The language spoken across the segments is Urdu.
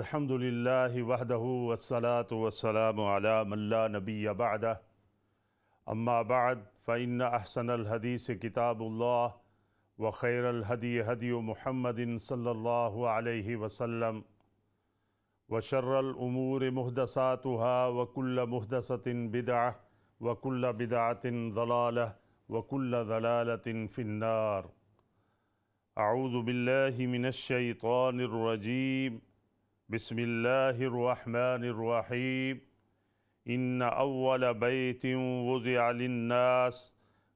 الحمد للہ وحدہ والصلاة والسلام على من لا نبی بعدہ اما بعد فإن احسن الحدیث کتاب اللہ وخیر الحدی حدی محمد صلی اللہ علیہ وسلم وشر الامور محدثاتها وكل محدثة بدعة وكل بدعة ضلالة وكل ضلالة في النار اعوذ باللہ من الشیطان الرجیم بسم الله الرحمن الرحيم إن أول بيت وضع للناس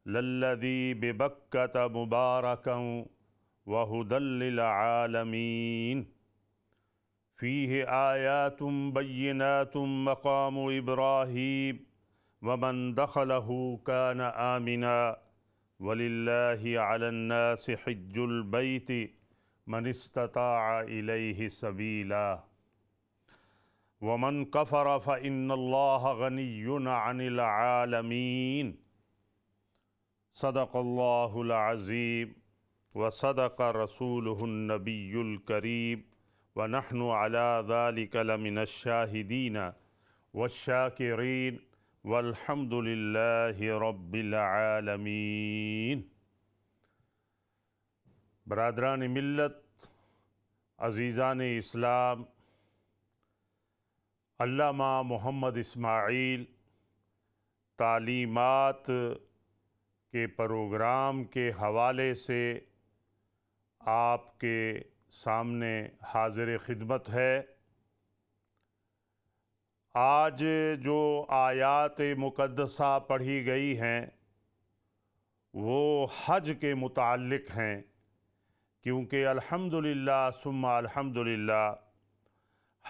للذي ببكة مباركا وهدى للعالمين فيه آيات بينات مقام إبراهيم ومن دخله كان آمنا ولله على الناس حج البيت من استطاع اليه سبيلا ومن كفر فان الله غني عن العالمين صدق الله العظيم وصدق رسوله النبي الكريم ونحن على ذلك لمن الشاهدين والشاكرين والحمد لله رب العالمين برادران ملت عزیزان اسلام علامہ محمد اسماعیل تعلیمات کے پروگرام کے حوالے سے آپ کے سامنے حاضر خدمت ہے آج جو آیات مقدسہ پڑھی گئی ہیں وہ حج کے متعلق ہیں کیونکہ الحمدللہ الحمد للہ الحمد للہ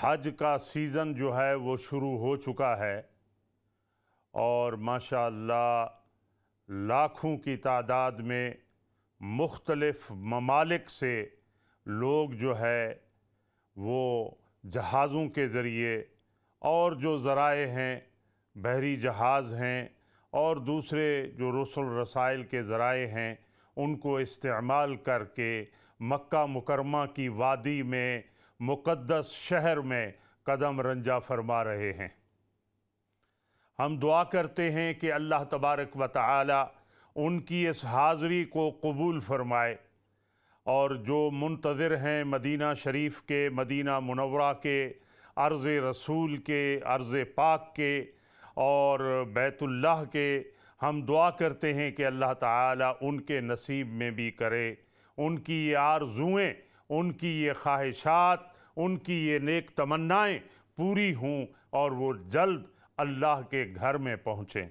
حج کا سیزن جو ہے وہ شروع ہو چکا ہے اور ماشاء اللہ لاکھوں کی تعداد میں مختلف ممالک سے لوگ جو ہے وہ جہازوں کے ذریعے اور جو ذرائع ہیں بحری جہاز ہیں اور دوسرے جو رسل رسائل کے ذرائع ہیں ان کو استعمال کر کے مکہ مکرمہ کی وادی میں مقدس شہر میں قدم رنجا فرما رہے ہیں ہم دعا کرتے ہیں کہ اللہ تبارک و تعالی ان کی اس حاضری کو قبول فرمائے اور جو منتظر ہیں مدینہ شریف کے مدینہ منورہ کے عرض رسول کے عرض پاک کے اور بیت اللہ کے ہم دعا کرتے ہیں کہ اللہ تعالی ان کے نصیب میں بھی کرے ان کی یہ آرزوئیں ان کی یہ خواہشات ان کی یہ نیک تمنائیں پوری ہوں اور وہ جلد اللہ کے گھر میں پہنچیں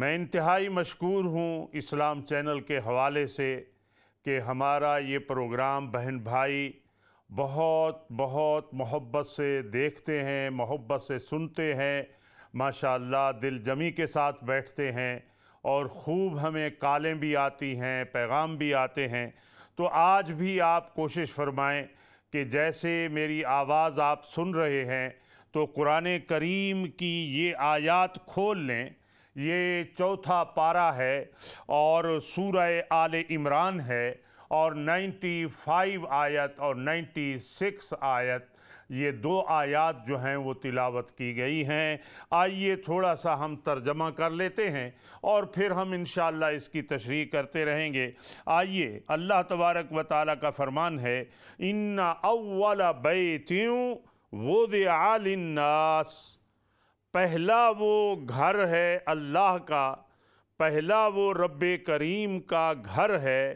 میں انتہائی مشکور ہوں اسلام چینل کے حوالے سے کہ ہمارا یہ پروگرام بہن بھائی بہت بہت محبت سے دیکھتے ہیں محبت سے سنتے ہیں ماشاء اللہ دل جمی کے ساتھ بیٹھتے ہیں اور خوب ہمیں کالیں بھی آتی ہیں پیغام بھی آتے ہیں تو آج بھی آپ کوشش فرمائیں کہ جیسے میری آواز آپ سن رہے ہیں تو قرآن کریم کی یہ آیات کھول لیں یہ چوتھا پارہ ہے اور سورہ آل عمران ہے اور نائنٹی فائیو آیت اور نائنٹی سکس آیت یہ دو آیات جو ہیں وہ تلاوت کی گئی ہیں آئیے تھوڑا سا ہم ترجمہ کر لیتے ہیں اور پھر ہم انشاءاللہ اس کی تشریح کرتے رہیں گے آئیے اللہ تبارک و تعالیٰ کا فرمان ہے اِنَّا اَوَّلَ بی تود عالس پہلا وہ گھر ہے اللہ کا پہلا وہ رب کریم کا گھر ہے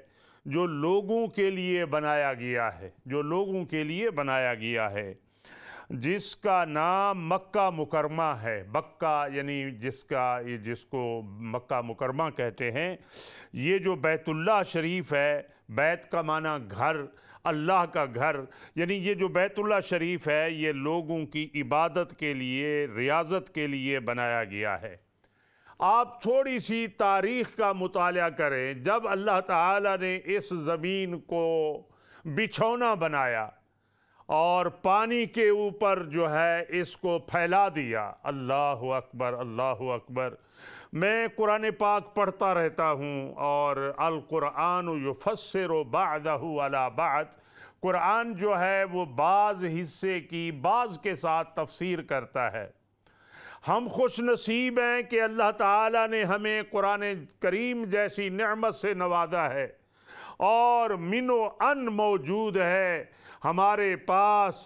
جو لوگوں کے لیے بنایا گیا ہے جو لوگوں کے لیے بنایا گیا ہے جس کا نام مکہ مکرمہ ہے مکہ یعنی جس کا جس کو مکہ مکرمہ کہتے ہیں یہ جو بیت اللہ شریف ہے بیت کا معنی گھر اللہ کا گھر یعنی یہ جو بیت اللہ شریف ہے یہ لوگوں کی عبادت کے لیے ریاضت کے لیے بنایا گیا ہے آپ تھوڑی سی تاریخ کا مطالعہ کریں جب اللہ تعالیٰ نے اس زمین کو بچھونا بنایا اور پانی کے اوپر جو ہے اس کو پھیلا دیا اللہ اکبر اللہ اکبر میں قرآن پاک پڑھتا رہتا ہوں اور القرآن یفسر بعدہ علی بعد قرآن جو ہے وہ بعض حصے کی بعض کے ساتھ تفسیر کرتا ہے ہم خوش نصیب ہیں کہ اللہ تعالیٰ نے ہمیں قرآن کریم جیسی نعمت سے نوازا ہے اور منو ان موجود ہے ہمارے پاس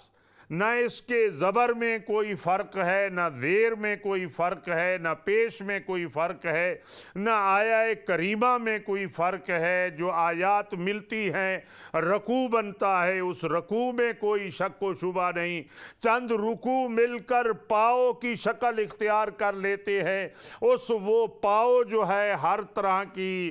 نہ اس کے زبر میں کوئی فرق ہے نہ زیر میں کوئی فرق ہے نہ پیش میں کوئی فرق ہے نہ آیا کریمہ میں کوئی فرق ہے جو آیات ملتی ہیں رکو بنتا ہے اس رکو میں کوئی شک و شبہ نہیں چند رکو مل کر پاؤ کی شکل اختیار کر لیتے ہیں اس وہ پاؤ جو ہے ہر طرح کی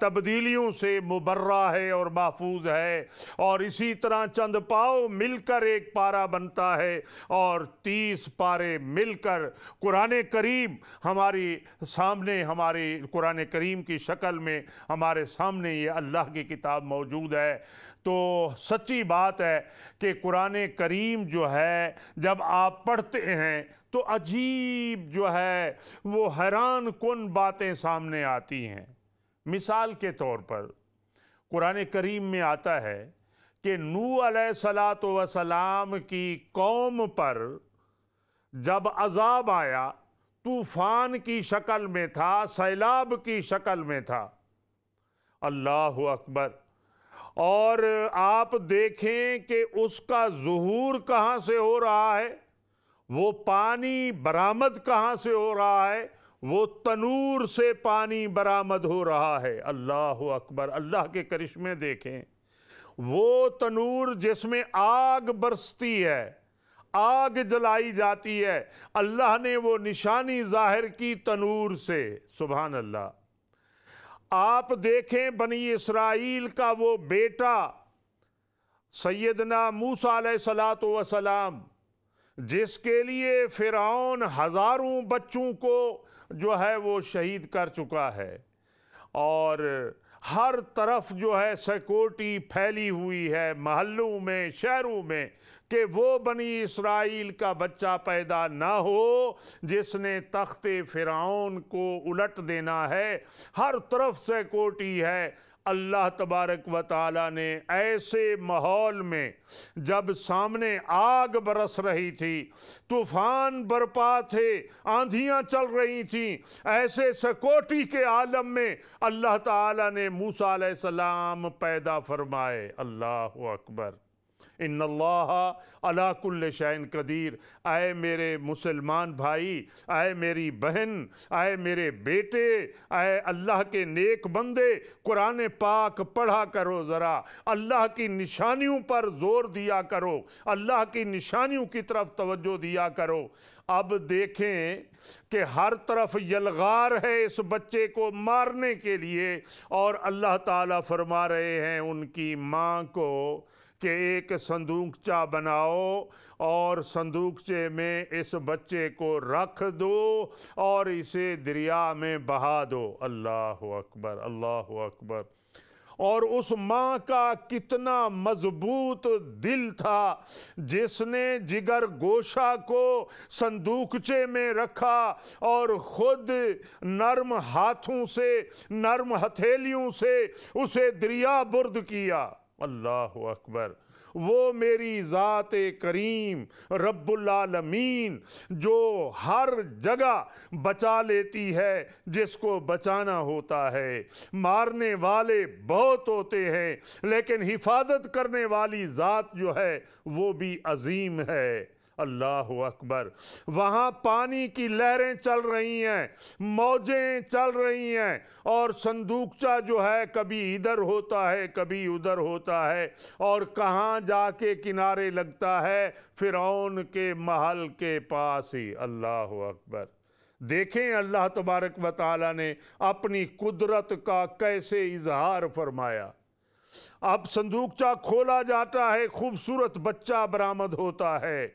تبدیلیوں سے مبرہ ہے اور محفوظ ہے اور اسی طرح چند پاؤ مل کر ایک پارہ بنتا ہے اور تیس پارے مل کر قرآن کریم ہماری سامنے ہماری قرآن کریم کی شکل میں ہمارے سامنے یہ اللہ کی کتاب موجود ہے تو سچی بات ہے کہ قرآن کریم جو ہے جب آپ پڑھتے ہیں تو عجیب جو ہے وہ حیران کن باتیں سامنے آتی ہیں مثال کے طور پر قرآن کریم میں آتا ہے کہ نو علیہ صلاۃ وسلام کی قوم پر جب عذاب آیا طوفان کی شکل میں تھا سیلاب کی شکل میں تھا اللہ اکبر اور آپ دیکھیں کہ اس کا ظہور کہاں سے ہو رہا ہے وہ پانی برآمد کہاں سے ہو رہا ہے وہ تنور سے پانی برآمد ہو رہا ہے اللہ اکبر اللہ کے کرشمے دیکھیں وہ تنور جس میں آگ برستی ہے آگ جلائی جاتی ہے اللہ نے وہ نشانی ظاہر کی تنور سے سبحان اللہ آپ دیکھیں بنی اسرائیل کا وہ بیٹا سیدنا موسیٰ علیہ السلام وسلام جس کے لیے فیرون ہزاروں بچوں کو جو ہے وہ شہید کر چکا ہے اور ہر طرف جو ہے سیکورٹی پھیلی ہوئی ہے محلوں میں شہروں میں کہ وہ بنی اسرائیل کا بچہ پیدا نہ ہو جس نے تخت فرعون کو الٹ دینا ہے ہر طرف سیکورٹی ہے اللہ تبارک و تعالی نے ایسے ماحول میں جب سامنے آگ برس رہی تھی طوفان برپا تھے آندھیاں چل رہی تھیں ایسے سکوٹی کے عالم میں اللہ تعالی نے موسیٰ علیہ السلام پیدا فرمائے اللہ اکبر ان اللہ کل شائن قدیر آئے میرے مسلمان بھائی آئے میری بہن آئے میرے بیٹے آئے اللہ کے نیک بندے قرآن پاک پڑھا کرو ذرا اللہ کی نشانیوں پر زور دیا کرو اللہ کی نشانیوں کی طرف توجہ دیا کرو اب دیکھیں کہ ہر طرف یلغار ہے اس بچے کو مارنے کے لیے اور اللہ تعالیٰ فرما رہے ہیں ان کی ماں کو کہ ایک صندوقچہ بناؤ اور صندوقچے میں اس بچے کو رکھ دو اور اسے دریا میں بہا دو اللہ اکبر اللہ اکبر اور اس ماں کا کتنا مضبوط دل تھا جس نے جگر گوشہ کو صندوقچے میں رکھا اور خود نرم ہاتھوں سے نرم ہتھیلیوں سے اسے دریا برد کیا اللہ اکبر وہ میری ذات کریم رب العالمین جو ہر جگہ بچا لیتی ہے جس کو بچانا ہوتا ہے مارنے والے بہت ہوتے ہیں لیکن حفاظت کرنے والی ذات جو ہے وہ بھی عظیم ہے اللہ اکبر وہاں پانی کی لہریں چل رہی ہیں موجیں چل رہی ہیں اور صندوقچہ جو ہے کبھی ادھر ہوتا ہے کبھی ادھر ہوتا ہے اور کہاں جا کے کنارے لگتا ہے فرعون کے محل کے پاس ہی اللہ اکبر دیکھیں اللہ تبارک و تعالیٰ نے اپنی قدرت کا کیسے اظہار فرمایا اب صندوقچہ کھولا جاتا ہے خوبصورت بچہ برآمد ہوتا ہے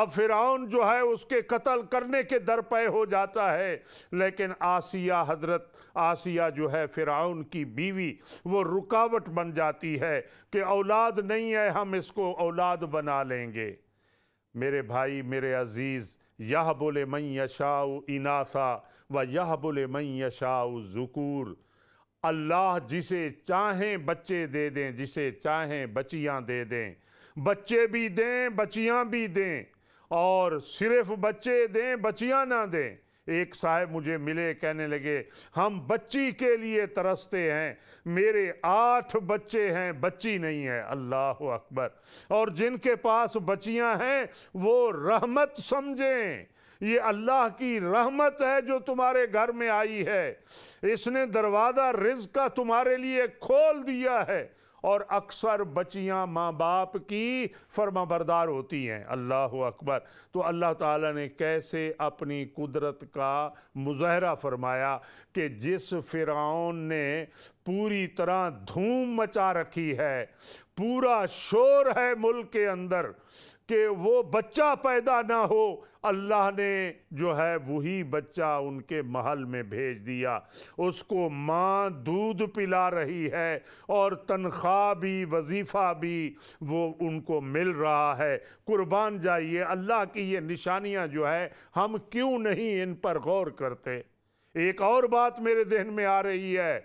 اب فرعون جو ہے اس کے قتل کرنے کے در ہو جاتا ہے لیکن آسیہ حضرت آسیہ جو ہے فرعون کی بیوی وہ رکاوٹ بن جاتی ہے کہ اولاد نہیں ہے ہم اس کو اولاد بنا لیں گے میرے بھائی میرے عزیز یہ بولے میں اناسا و یہ بولے میں یشاؤ ذکور اللہ جسے چاہیں بچے دے دیں جسے چاہیں بچیاں دے دیں بچے بھی دیں بچیاں بھی دیں اور صرف بچے دیں بچیاں نہ دیں ایک صاحب مجھے ملے کہنے لگے ہم بچی کے لیے ترستے ہیں میرے آٹھ بچے ہیں بچی نہیں ہے اللہ اکبر اور جن کے پاس بچیاں ہیں وہ رحمت سمجھیں یہ اللہ کی رحمت ہے جو تمہارے گھر میں آئی ہے اس نے دروازہ رزق کا تمہارے لیے کھول دیا ہے اور اکثر بچیاں ماں باپ کی فرما بردار ہوتی ہیں اللہ اکبر تو اللہ تعالیٰ نے کیسے اپنی قدرت کا مظاہرہ فرمایا کہ جس فرعون نے پوری طرح دھوم مچا رکھی ہے پورا شور ہے ملک کے اندر کہ وہ بچہ پیدا نہ ہو اللہ نے جو ہے وہی بچہ ان کے محل میں بھیج دیا اس کو ماں دودھ پلا رہی ہے اور تنخواہ بھی وظیفہ بھی وہ ان کو مل رہا ہے قربان جائیے اللہ کی یہ نشانیاں جو ہے ہم کیوں نہیں ان پر غور کرتے ایک اور بات میرے ذہن میں آ رہی ہے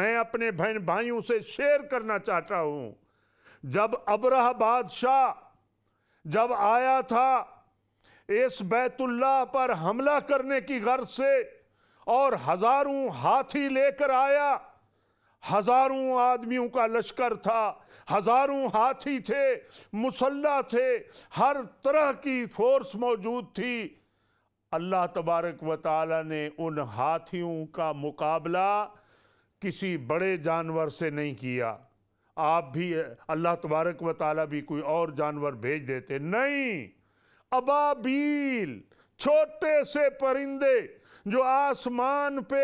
میں اپنے بہن بھائیوں سے شیئر کرنا چاہتا ہوں جب ابرہ بادشاہ جب آیا تھا اس بیت اللہ پر حملہ کرنے کی غرض سے اور ہزاروں ہاتھی لے کر آیا ہزاروں آدمیوں کا لشکر تھا ہزاروں ہاتھی تھے مسلح تھے ہر طرح کی فورس موجود تھی اللہ تبارک و تعالی نے ان ہاتھیوں کا مقابلہ کسی بڑے جانور سے نہیں کیا آپ بھی اللہ تبارک و تعالیٰ بھی کوئی اور جانور بھیج دیتے نہیں ابابیل چھوٹے سے پرندے جو آسمان پہ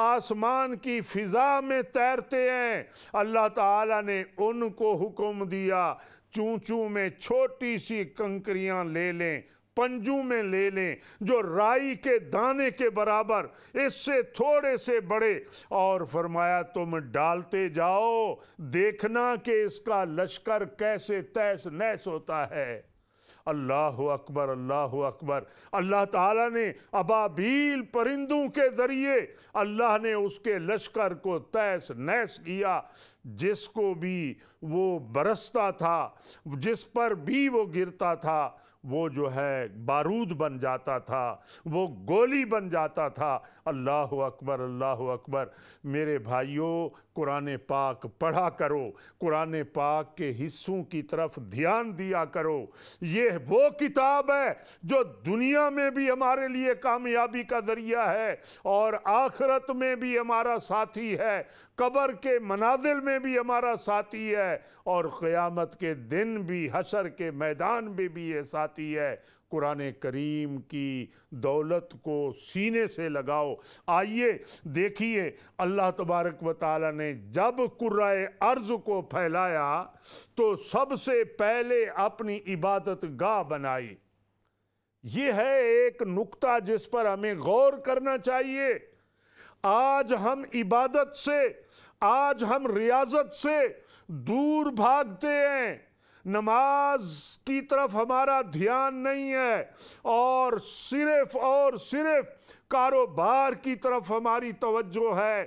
آسمان کی فضا میں تیرتے ہیں اللہ تعالیٰ نے ان کو حکم دیا چونچوں میں چھوٹی سی کنکریاں لے لیں پنجوں میں لے لیں جو رائی کے دانے کے برابر اس سے تھوڑے سے بڑے اور فرمایا تم ڈالتے جاؤ دیکھنا کہ اس کا لشکر کیسے تیس نیس ہوتا ہے اللہ اکبر اللہ اکبر اللہ تعالیٰ نے ابابیل پرندوں کے ذریعے اللہ نے اس کے لشکر کو تیس نیس کیا جس کو بھی وہ برستا تھا جس پر بھی وہ گرتا تھا وہ جو ہے بارود بن جاتا تھا وہ گولی بن جاتا تھا اللہ اکبر اللہ اکبر میرے بھائیوں قرآن پاک پڑھا کرو قرآن پاک کے حصوں کی طرف دھیان دیا کرو یہ وہ کتاب ہے جو دنیا میں بھی ہمارے لیے کامیابی کا ذریعہ ہے اور آخرت میں بھی ہمارا ساتھی ہے قبر کے منازل میں بھی ہمارا ساتھی ہے اور قیامت کے دن بھی حشر کے میدان میں بھی یہ ساتھی ہے قرآن کریم کی دولت کو سینے سے لگاؤ آئیے دیکھیے اللہ تبارک و تعالی نے جب قرائے ارض کو پھیلایا تو سب سے پہلے اپنی عبادت گاہ بنائی یہ ہے ایک نقطہ جس پر ہمیں غور کرنا چاہیے آج ہم عبادت سے آج ہم ریاضت سے دور بھاگتے ہیں نماز کی طرف ہمارا دھیان نہیں ہے اور صرف اور صرف کاروبار کی طرف ہماری توجہ ہے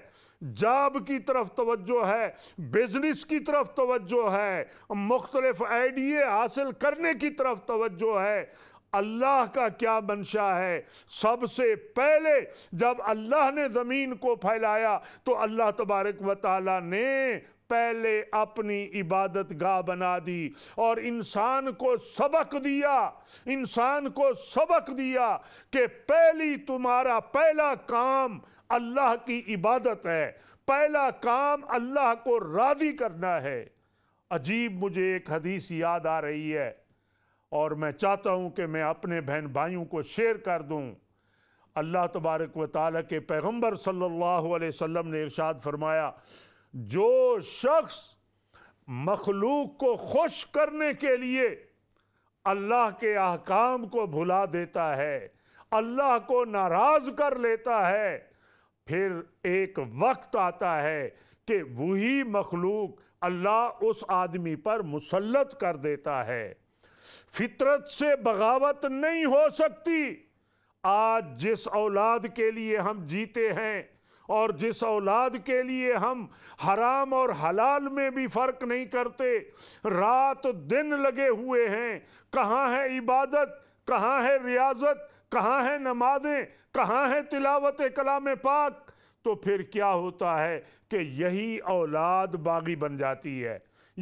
جاب کی طرف توجہ ہے بزنس کی طرف توجہ ہے مختلف آئیڈیے حاصل کرنے کی طرف توجہ ہے اللہ کا کیا منشا ہے سب سے پہلے جب اللہ نے زمین کو پھیلایا تو اللہ تبارک و تعالیٰ نے پہلے اپنی عبادت گاہ بنا دی اور انسان کو سبق دیا انسان کو سبق دیا کہ پہلی تمہارا پہلا کام اللہ کی عبادت ہے پہلا کام اللہ کو راضی کرنا ہے عجیب مجھے ایک حدیث یاد آ رہی ہے اور میں چاہتا ہوں کہ میں اپنے بہن بھائیوں کو شیئر کر دوں اللہ تبارک و تعالیٰ کے پیغمبر صلی اللہ علیہ وسلم نے ارشاد فرمایا جو شخص مخلوق کو خوش کرنے کے لیے اللہ کے احکام کو بھلا دیتا ہے اللہ کو ناراض کر لیتا ہے پھر ایک وقت آتا ہے کہ وہی مخلوق اللہ اس آدمی پر مسلط کر دیتا ہے فطرت سے بغاوت نہیں ہو سکتی آج جس اولاد کے لیے ہم جیتے ہیں اور جس اولاد کے لیے ہم حرام اور حلال میں بھی فرق نہیں کرتے رات دن لگے ہوئے ہیں کہاں ہے عبادت کہاں ہے ریاضت کہاں ہے نمازیں کہاں ہے تلاوت کلام پاک تو پھر کیا ہوتا ہے کہ یہی اولاد باغی بن جاتی ہے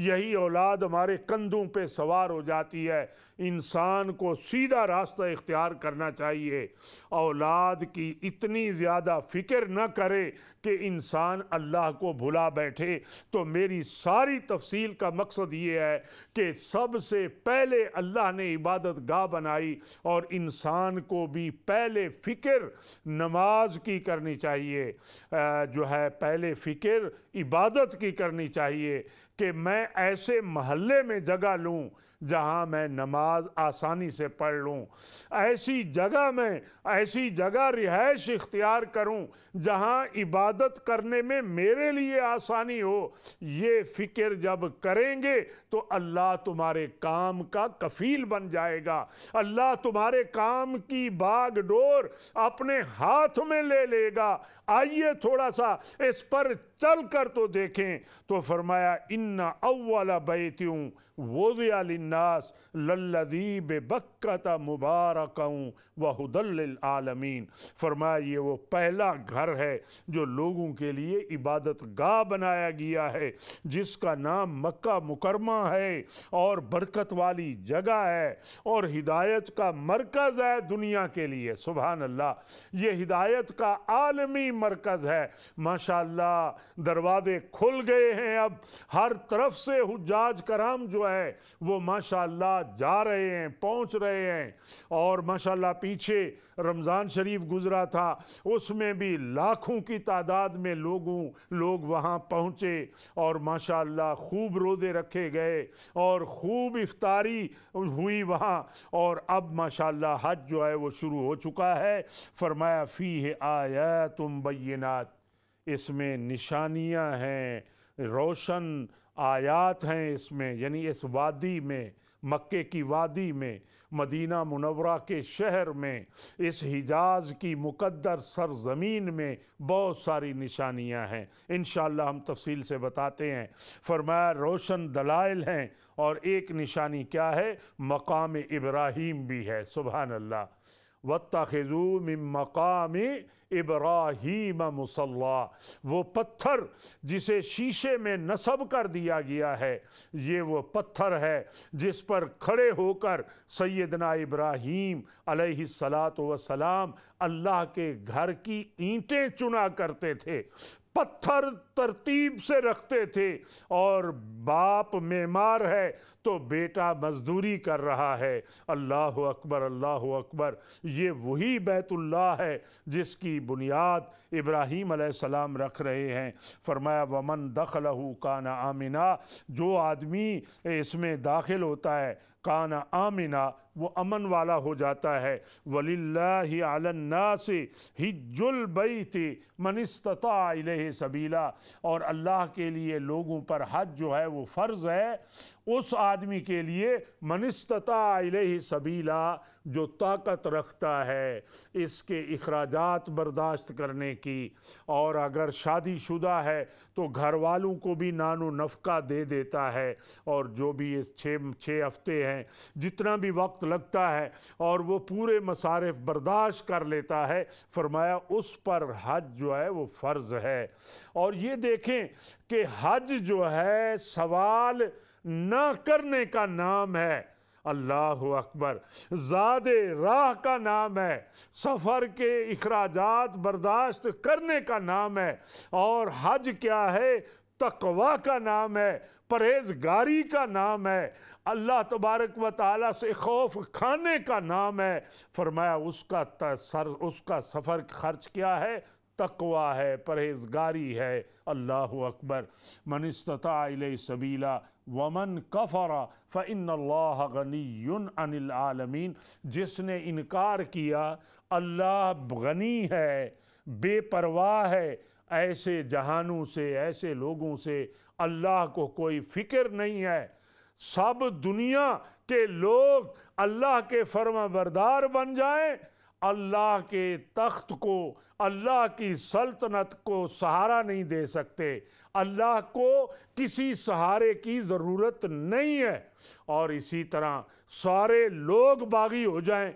یہی اولاد ہمارے کندھوں پہ سوار ہو جاتی ہے انسان کو سیدھا راستہ اختیار کرنا چاہیے اولاد کی اتنی زیادہ فکر نہ کرے کہ انسان اللہ کو بھلا بیٹھے تو میری ساری تفصیل کا مقصد یہ ہے کہ سب سے پہلے اللہ نے عبادت گاہ بنائی اور انسان کو بھی پہلے فکر نماز کی کرنی چاہیے جو ہے پہلے فکر عبادت کی کرنی چاہیے کہ میں ایسے محلے میں جگہ لوں جہاں میں نماز آسانی سے پڑھ لوں ایسی جگہ میں ایسی جگہ رہائش اختیار کروں جہاں عبادت کرنے میں میرے لیے آسانی ہو یہ فکر جب کریں گے تو اللہ تمہارے کام کا کفیل بن جائے گا اللہ تمہارے کام کی باغ ڈور اپنے ہاتھ میں لے لے گا آئیے تھوڑا سا اس پر چل کر تو دیکھیں تو فرمایا ان اول بیتی وز علی بکتا مبارک ہوں وحد العالمین فرمایا یہ وہ پہلا گھر ہے جو لوگوں کے لیے عبادت گاہ بنایا گیا ہے جس کا نام مکہ مکرمہ ہے اور برکت والی جگہ ہے اور ہدایت کا مرکز ہے دنیا کے لیے سبحان اللہ یہ ہدایت کا عالمی مرکز ہے ماشاءاللہ دروازے کھل گئے ہیں اب ہر طرف سے حجاج کرام جو ہے وہ ماشاءاللہ جا رہے ہیں پہنچ رہے ہیں اور ماشاءاللہ پیچھے رمضان شریف گزرا تھا اس میں بھی لاکھوں کی تعداد میں لوگوں لوگ وہاں پہنچے اور ماشاءاللہ خوب روزے رکھے گئے اور خوب افطاری ہوئی وہاں اور اب ماشاءاللہ حج جو ہے وہ شروع ہو چکا ہے فرمایا تم ب اس میں نشانیاں ہیں روشن آیات ہیں اس میں یعنی اس وادی میں مکے کی وادی میں مدینہ منورہ کے شہر میں اس حجاز کی مقدر سرزمین میں بہت ساری نشانیاں ہیں انشاءاللہ ہم تفصیل سے بتاتے ہیں فرمایا روشن دلائل ہیں اور ایک نشانی کیا ہے مقام ابراہیم بھی ہے سبحان اللہ وَاتَّخِذُوا مِن مَقَامِ ابراہیم مصلح وہ پتھر جسے شیشے میں نصب کر دیا گیا ہے یہ وہ پتھر ہے جس پر کھڑے ہو کر سیدنا ابراہیم علیہ السلام وسلام اللہ کے گھر کی اینٹیں چنا کرتے تھے پتھر ترتیب سے رکھتے تھے اور باپ معمار ہے تو بیٹا مزدوری کر رہا ہے اللہ اکبر اللہ اکبر یہ وہی بیت اللہ ہے جس کی بنیاد ابراہیم علیہ السلام رکھ رہے ہیں فرمایا ومن دَخْلَهُ كَانَ آمِنَا جو آدمی اس میں داخل ہوتا ہے کانا آمنا وہ امن والا ہو جاتا ہے ولی اللہ النَّاسِ سے الْبَيْتِ جل اسْتَطَعَ تھے سَبِيلًا سبیلا اور اللہ کے لیے لوگوں پر حج جو ہے وہ فرض ہے اس آدمی کے لیے اسْتَطَعَ الہ سبیلا جو طاقت رکھتا ہے اس کے اخراجات برداشت کرنے کی اور اگر شادی شدہ ہے تو گھر والوں کو بھی نان و نفقہ دے دیتا ہے اور جو بھی اس چھ چھ ہفتے ہیں جتنا بھی وقت لگتا ہے اور وہ پورے مصارف برداشت کر لیتا ہے فرمایا اس پر حج جو ہے وہ فرض ہے اور یہ دیکھیں کہ حج جو ہے سوال نہ کرنے کا نام ہے اللہ اکبر زاد راہ کا نام ہے سفر کے اخراجات برداشت کرنے کا نام ہے اور حج کیا ہے تقوی کا نام ہے پریزگاری کا نام ہے اللہ تبارک و تعالیٰ سے خوف کھانے کا نام ہے فرمایا اس کا سر اس کا سفر خرچ کیا ہے تقوا ہے پرہیزگاری ہے اللہ اکبر من استطاع علی سبیلا ومن کفر فإن اللہ غنی عن العالمین جس نے انکار کیا اللہ غنی ہے بے پرواہ ہے ایسے جہانوں سے ایسے لوگوں سے اللہ کو کوئی فکر نہیں ہے سب دنیا کے لوگ اللہ کے فرما بردار بن جائیں اللہ کے تخت کو اللہ کی سلطنت کو سہارا نہیں دے سکتے اللہ کو کسی سہارے کی ضرورت نہیں ہے اور اسی طرح سارے لوگ باغی ہو جائیں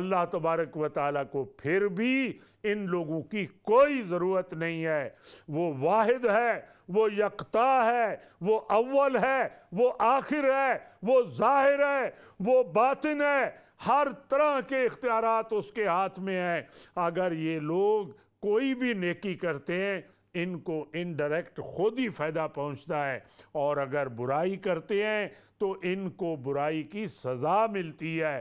اللہ تبارک و تعالیٰ کو پھر بھی ان لوگوں کی کوئی ضرورت نہیں ہے وہ واحد ہے وہ یکتا ہے وہ اول ہے وہ آخر ہے وہ ظاہر ہے وہ باطن ہے ہر طرح کے اختیارات اس کے ہاتھ میں ہیں اگر یہ لوگ کوئی بھی نیکی کرتے ہیں ان کو انڈریکٹ خود ہی فائدہ پہنچتا ہے اور اگر برائی کرتے ہیں تو ان کو برائی کی سزا ملتی ہے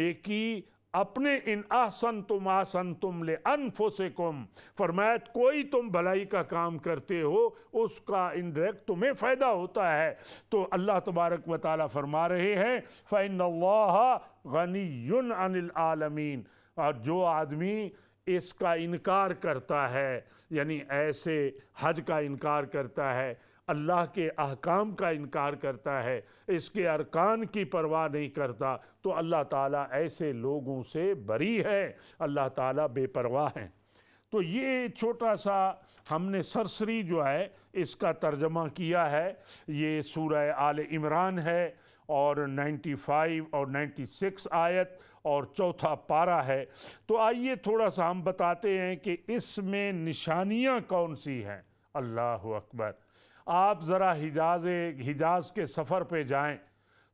نیکی اپنے ان آسن تم آسن تم لے انفسکم کم کوئی تم بھلائی کا کام کرتے ہو اس کا انڈریکٹ تمہیں فائدہ ہوتا ہے تو اللہ تبارک و تعالیٰ فرما رہے ہیں فَإِنَّ اللَّهَ غَنِيٌ عَنِ الْعَالَمِينَ اور جو آدمی اس کا انکار کرتا ہے یعنی ایسے حج کا انکار کرتا ہے اللہ کے احکام کا انکار کرتا ہے اس کے ارکان کی پرواہ نہیں کرتا تو اللہ تعالیٰ ایسے لوگوں سے بری ہے اللہ تعالیٰ بے پرواہ ہیں تو یہ چھوٹا سا ہم نے سرسری جو ہے اس کا ترجمہ کیا ہے یہ سورہ آل عمران ہے اور نائنٹی فائیو اور نائنٹی سکس آیت اور چوتھا پارہ ہے تو آئیے تھوڑا سا ہم بتاتے ہیں کہ اس میں نشانیاں کون سی ہیں اللہ اکبر آپ ذرا حجاز حجاز کے سفر پہ جائیں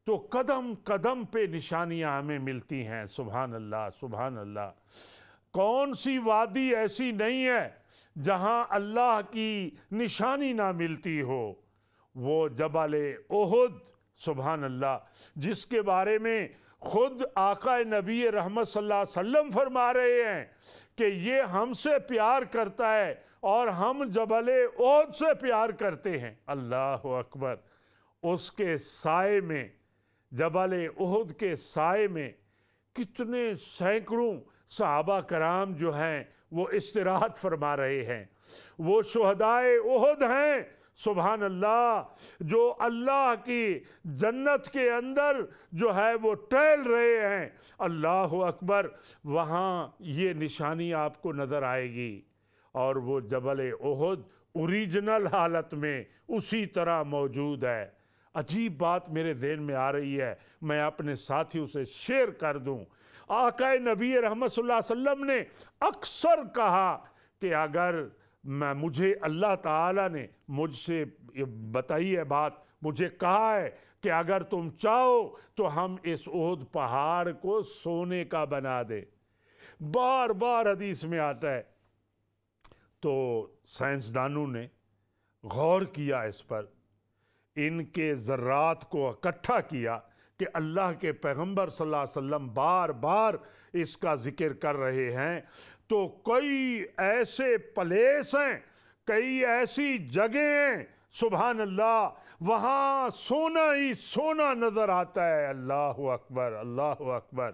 تو قدم قدم پہ نشانیاں ہمیں ملتی ہیں سبحان اللہ سبحان اللہ کون سی وادی ایسی نہیں ہے جہاں اللہ کی نشانی نہ ملتی ہو وہ جبل احد سبحان اللہ جس کے بارے میں خود آقا نبی رحمت صلی اللہ علیہ وسلم فرما رہے ہیں کہ یہ ہم سے پیار کرتا ہے اور ہم جبل عود سے پیار کرتے ہیں اللہ اکبر اس کے سائے میں جبل عہد کے سائے میں کتنے سینکڑوں صحابہ کرام جو ہیں وہ استراحت فرما رہے ہیں وہ شہدائے عہد ہیں سبحان اللہ جو اللہ کی جنت کے اندر جو ہے وہ ٹہل رہے ہیں اللہ اکبر وہاں یہ نشانی آپ کو نظر آئے گی اور وہ جبل احد اوریجنل حالت میں اسی طرح موجود ہے عجیب بات میرے ذہن میں آ رہی ہے میں اپنے ساتھیوں سے شیئر کر دوں آقا نبی رحمت صلی اللہ علیہ وسلم نے اکثر کہا کہ اگر میں مجھے اللہ تعالیٰ نے مجھ سے بتائی ہے بات مجھے کہا ہے کہ اگر تم چاہو تو ہم اس عہد پہاڑ کو سونے کا بنا دے بار بار حدیث میں آتا ہے تو سائنس دانوں نے غور کیا اس پر ان کے ذرات کو اکٹھا کیا کہ اللہ کے پیغمبر صلی اللہ علیہ وسلم بار بار اس کا ذکر کر رہے ہیں تو کئی ایسے پلیس ہیں کئی ایسی جگہیں ہیں سبحان اللہ وہاں سونا ہی سونا نظر آتا ہے اللہ اکبر اللہ اکبر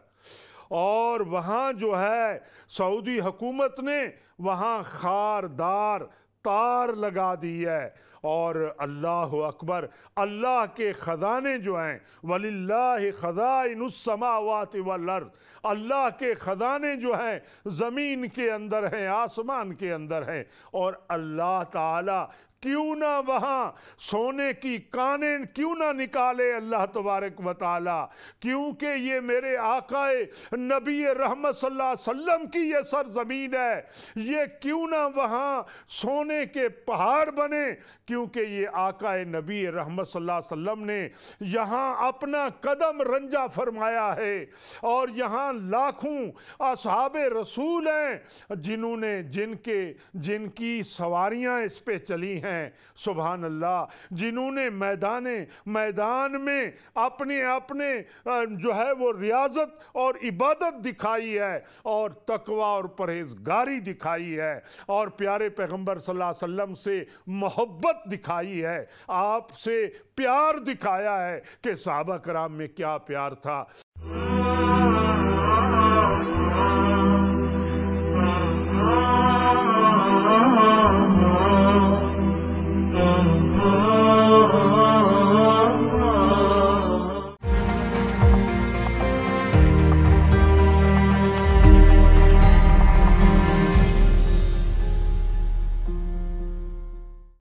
اور وہاں جو ہے سعودی حکومت نے وہاں خاردار تار لگا دی ہے اور اللہ اکبر اللہ کے خزانے جو ہیں وَلِلَّهِ خَزَائِنُ السَّمَاوَاتِ وَالْأَرْضِ اللہ کے خزانے جو ہیں زمین کے اندر ہیں آسمان کے اندر ہیں اور اللہ تعالی کیوں نہ وہاں سونے کی کانیں کیوں نہ نکالے اللہ تبارک و تعالی کیونکہ یہ میرے آقا نبی رحمت صلی اللہ علیہ وسلم کی یہ سرزمین ہے یہ کیوں نہ وہاں سونے کے پہاڑ بنے کیونکہ یہ آقا نبی رحمت صلی اللہ علیہ وسلم نے یہاں اپنا قدم رنجا فرمایا ہے اور یہاں لاکھوں اصحاب رسول ہیں جنہوں نے جن کے جن کی سواریاں اس پہ چلی ہیں ہیں سبحان اللہ جنہوں نے میدان میں اپنے اپنے جو ہے وہ ریاضت اور عبادت دکھائی ہے اور تقوی اور پرہیزگاری دکھائی ہے اور پیارے پیغمبر صلی اللہ علیہ وسلم سے محبت دکھائی ہے آپ سے پیار دکھایا ہے کہ صحابہ کرام میں کیا پیار تھا